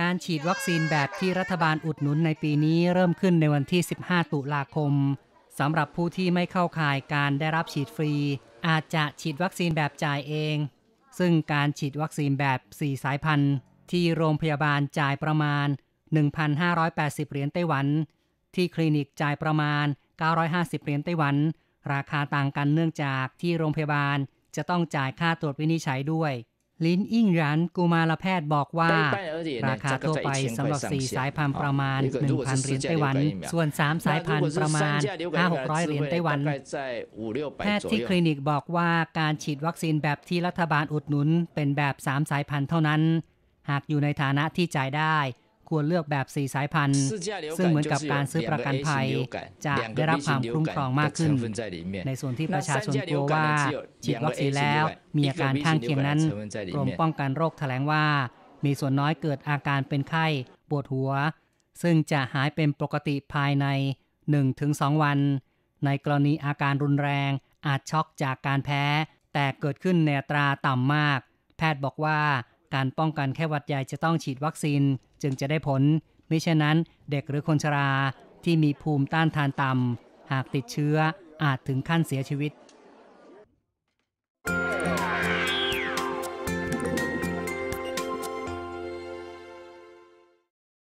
การฉีดวัคซีนแบบที่รัฐบาลอุดหนุน ในปีนี้เริ่มขึ้นในวันที่ 15 ตุลาคมสำหรับผู้ที่ไม่เข้าข่ายการได้รับฉีดฟรี อาจจะฉีดวัคซีนแบบจ่ายเอง ซึ่งการฉีดวัคซีนแบบ4สายพันธุ์ที่โรงพยาบาลจ่ายประมาณ 1,580 เหรียญไต้หวันที่คลินิกจ่ายประมาณ 950 เหรียญไต้หวัน ราคาต่างกันเนื่องจากที่โรงพยาบาลจะต้องจ่ายค่าตรวจวินิจฉัยด้วยลินอิ่งรัน กูมาลแพทย์บอกว่า ราคาทั่วไปสำหรับ 4 สายพันธุ์ประมาณ 1,000 เหรียญไต้หวัน ส่วน 3 สายพันธุ์ประมาณ 5-600 เหรียญไต้หวัน แพทย์ที่คลินิกบอกว่าการฉีดวัคซีนแบบที่รัฐบาลอุดหนุนเป็นแบบ 3 สายพันธุ์เท่านั้น หากอยู่ในฐานะที่จ่ายได้ควรเลือกแบบ4สายพันธุ์ ซึ่งเหมือนกับการซื้อประกันภัย จะได้รับความคุ้มครองมากขึ้น ในส่วนที่ประชาชนกลัวว่าฉีดวัคซีนแล้วมีอาการข้างเคียงนั้นกรมป้องกันโรคแถลงว่า มีส่วนน้อยเกิดอาการเป็นไข้ปวดหัว ซึ่งจะหายเป็นปกติภายใน 1-2 วัน ในกรณีอาการรุนแรง อาจช็อกจากการแพ้ แต่เกิดขึ้นในตราต่ำมาก แพทย์บอกว่าการป้องกันแค่หวัดใหญ่จะต้องฉีดวัคซีนจึงจะได้ผลไม่เช่นนั้นเด็กหรือคนชราที่มีภูมิต้านทานต่ำ หากติดเชื้ออาจถึงขั้นเสียชีวิต